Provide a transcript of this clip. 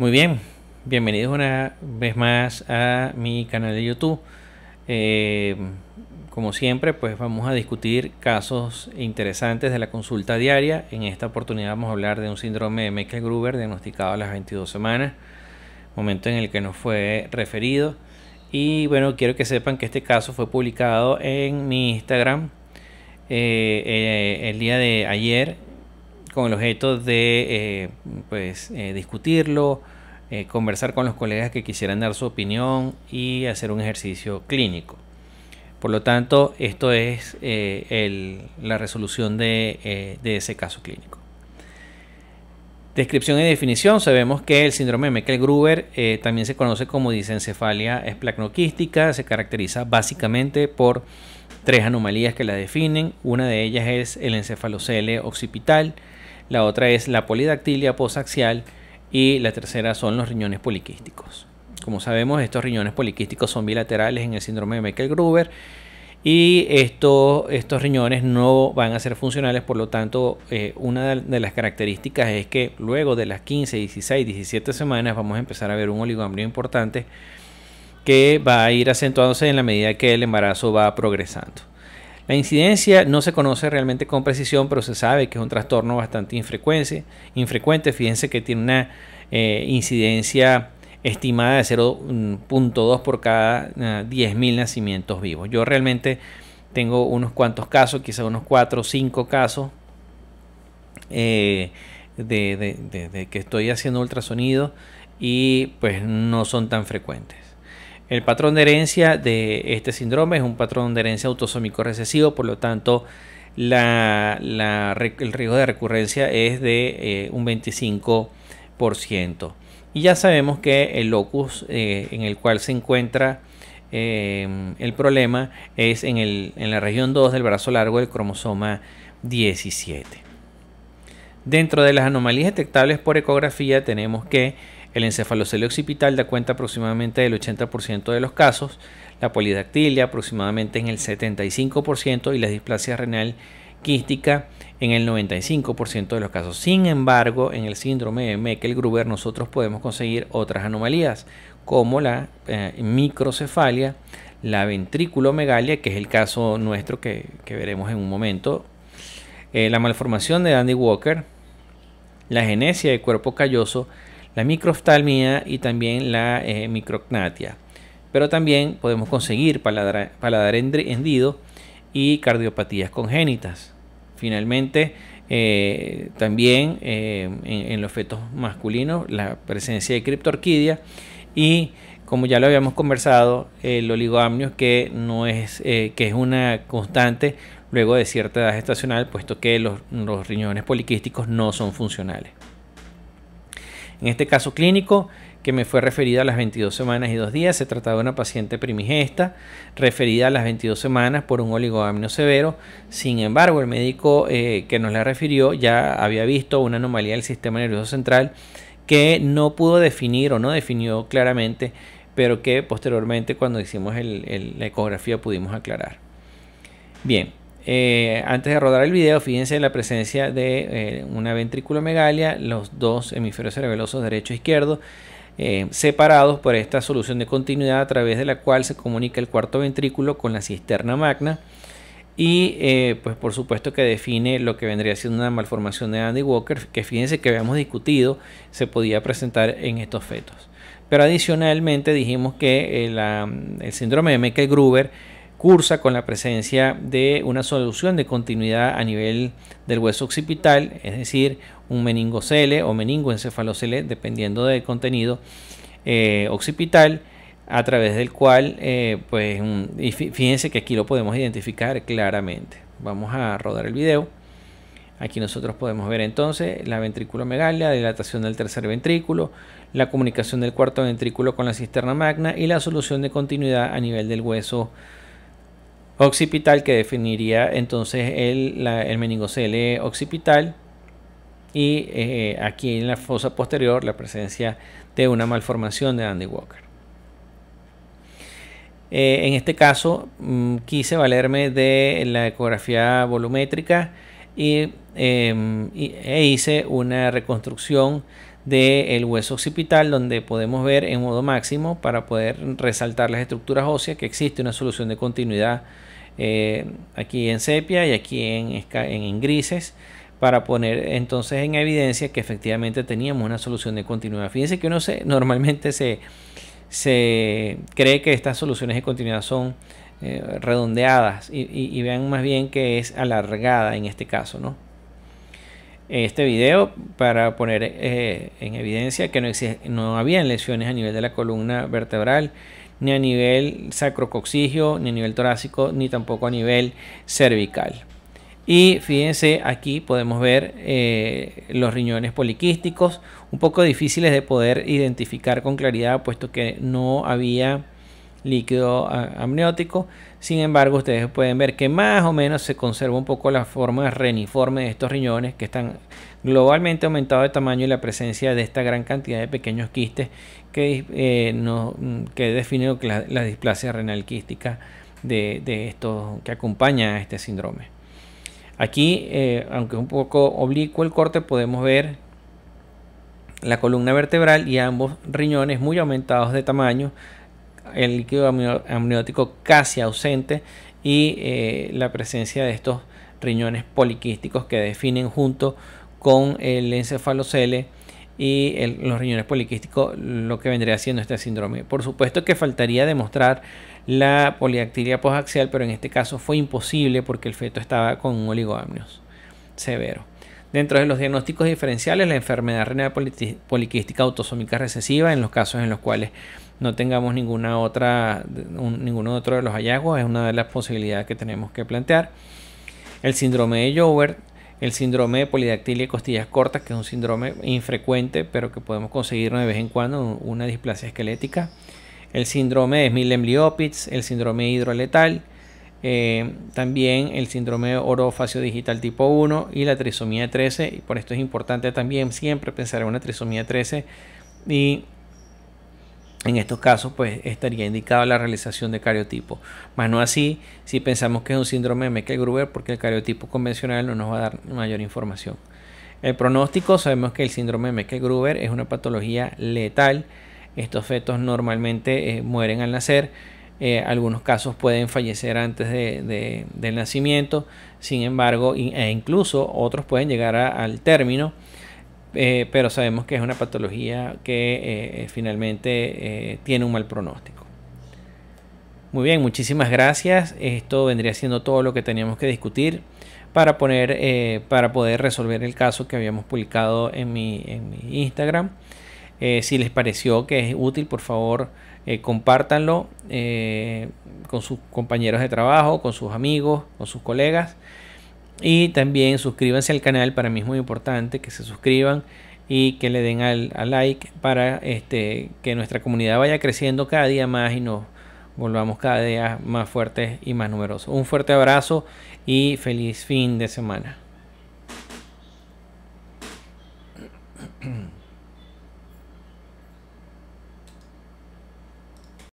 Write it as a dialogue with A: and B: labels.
A: Muy bien, bienvenidos una vez más a mi canal de YouTube. Eh, como siempre, pues vamos a discutir casos interesantes de la consulta diaria. En esta oportunidad vamos a hablar de un síndrome de Michael Gruber diagnosticado a las 22 semanas, momento en el que nos fue referido. Y bueno, quiero que sepan que este caso fue publicado en mi Instagram eh, eh, el día de ayer con el objeto de eh, pues, eh, discutirlo, eh, conversar con los colegas que quisieran dar su opinión y hacer un ejercicio clínico. Por lo tanto, esto es la resolución de, de, ese caso clínico. Descripción y definición. Sabemos que el síndrome de Meckel-Gruber también se conoce como disencefalia esplacnoquística. Se caracteriza básicamente por tres anomalías que la definen. Una de ellas es el encefalocele occipital, la otra es la polidactilia posaxial y la tercera son los riñones poliquísticos. Como sabemos, estos riñones poliquísticos son bilaterales en el síndrome de Meckel-Gruber y estos riñones no van a ser funcionales, por lo tanto, eh, una de las características es que luego de las 15, 16, 17 semanas vamos a empezar a ver un oligoambrio importante que va a ir acentuándose en la medida que el embarazo va progresando. La incidencia no se conoce realmente con precisión, pero se sabe que es un trastorno bastante infrecuente. infrecuente. Fíjense que tiene una eh, incidencia estimada de 0.2 mm, por cada 10.000 ah, nacimientos vivos. Yo realmente tengo unos cuantos casos, quizás unos 4 o 5 casos eh, de que estoy haciendo ultrasonido y pues no son tan frecuentes. El patrón de herencia de este síndrome es un patrón de herencia autosómico recesivo, por lo tanto, el riesgo de recurrencia es de eh, un 25%. Y ya sabemos que el locus eh, en el cual se encuentra eh, el problema es en, en la región 2 del brazo largo del cromosoma 17. Dentro de las anomalías detectables por ecografía tenemos que el encefalocelio occipital da cuenta aproximadamente del 80% de los casos, la polidactilia aproximadamente en el 75% y la displasia renal quística en el 95% de los casos. Sin embargo, en el síndrome de Meckel-Gruber nosotros podemos conseguir otras anomalías como la eh, microcefalia, la ventrículomegalia, que es el caso nuestro que, veremos en un momento, eh, la malformación de Andy Walker, la genesia de cuerpo calloso, la microftalmia y también la eh, microcnatia, micrognatia. Pero también podemos conseguir paladar, hendido y cardiopatías congénitas. Finalmente, eh, también eh, en, los fetos masculinos la presencia de criptorquidia y como ya lo habíamos conversado, el oligoamnio que no es que es una constante luego de cierta edad gestacional, puesto que los, los riñones poliquísticos no son funcionales. En este caso clínico, que me fue referida a las 22 semanas y 2 días, se trataba de una paciente primigesta, referida a las 22 semanas por un oligoamnio severo. Sin embargo, el médico eh, que nos la refirió ya había visto una anomalía del sistema nervioso central que no pudo definir o no definió claramente, pero que posteriormente cuando hicimos la ecografía pudimos aclarar. Bien, eh, antes de rodar el video, fíjense la presencia de eh, una una megalia, los dos hemisferios cerebelosos derecho e izquierdo, eh, separados por esta solución de continuidad a través de la cual se comunica el cuarto ventrículo con la cisterna magna. Y pues por supuesto que define lo que vendría siendo una malformación de Andy Walker, que fíjense que habíamos discutido se podía presentar en estos fetos. Pero adicionalmente dijimos que el síndrome de Meckel-Gruber cursa con la presencia de una solución de continuidad a nivel del hueso occipital, es decir, un meningocele o meningoencefalocele, dependiendo del contenido eh, occipital, a través del cual, eh, pues, fíjense que aquí lo podemos identificar claramente. Vamos a rodar el video. Aquí nosotros podemos ver entonces la ventrículo-megalia, dilatación del tercer ventrículo, la comunicación del cuarto ventrículo con la cisterna magna y la solución de continuidad a nivel del hueso occipital occipital que definiría entonces el, meningocele occipital y eh, aquí en la fosa posterior la presencia de una malformación de Andy Walker. Eh, en este caso mm, quise valerme de la ecografía volumétrica y, em, e hice una reconstrucción del hueso occipital donde podemos ver en modo máximo para poder resaltar las estructuras óseas que existe una solución de continuidad eh, aquí en sepia y aquí en, en, grises para poner entonces en evidencia que efectivamente teníamos una solución de continuidad. Fíjense que uno se, normalmente se, se cree que estas soluciones de continuidad son eh, redondeadas y, y vean más bien que es alargada en este caso, ¿no? este video para poner eh, en evidencia que no, había lesiones a nivel de la columna vertebral, ni a nivel sacrocoxigio, ni a nivel torácico, ni tampoco a nivel cervical. Y fíjense, aquí podemos ver eh, los riñones poliquísticos, un poco difíciles de poder identificar con claridad, puesto que no había líquido ah, amniótico. Sin embargo, ustedes pueden ver que más o menos se conserva un poco la forma reniforme de estos riñones que están globalmente aumentados de tamaño y la presencia de esta gran cantidad de pequeños quistes que, eh, mm, que define la, displasia renal quística de, de que acompaña a este síndrome. Aquí, eh, aunque un poco oblicuo el corte, podemos ver la columna vertebral y ambos riñones muy aumentados de tamaño el líquido amniótico casi ausente y eh, la presencia de estos riñones poliquísticos que definen junto con el encefalocele y los riñones poliquísticos lo que vendría siendo este síndrome. Por supuesto que faltaría demostrar la poliactilia posaxial, pero en este caso fue imposible porque el feto estaba con un oligoamnios severo. Dentro de los diagnósticos diferenciales, la enfermedad renal poliquística autosómica recesiva, en los casos en los cuales no tengamos ninguna otra, ninguno otro de los hallazgos, es una de las posibilidades que tenemos que plantear. El síndrome de Joubert, el síndrome de polidactilia y costillas cortas, que es un síndrome infrecuente, pero que podemos conseguir de vez en cuando una displasia esquelética. El síndrome de Smilem-Liopitz, el síndrome hidroletal, eh, también el síndrome orofacio digital tipo 1 y la trisomía 13. Y por esto es importante también siempre pensar en una trisomía 13 y en estos casos, pues estaría indicada la realización de cariotipo. Más no así si pensamos que es un síndrome de Meckel-Gruber, porque el cariotipo convencional no nos va a dar mayor información. El pronóstico, sabemos que el síndrome de Meckel-Gruber es una patología letal. Estos fetos normalmente eh, mueren al nacer eh, algunos casos pueden fallecer antes de, del nacimiento, sin embargo, e incluso otros pueden llegar al término, eh, pero sabemos que es una patología que eh, finalmente tiene un mal pronóstico. Muy bien, muchísimas gracias. Esto vendría siendo todo lo que teníamos que discutir para, para poder resolver el caso que habíamos publicado en mi Instagram. Eh, si les pareció que es útil, por favor, eh, compártanlo eh, con sus compañeros de trabajo, con sus amigos, con sus colegas. Y también suscríbanse al canal, para mí es muy importante que se suscriban y que le den al, like para este, que nuestra comunidad vaya creciendo cada día más y nos volvamos cada día más fuertes y más numerosos. Un fuerte abrazo y feliz fin de semana.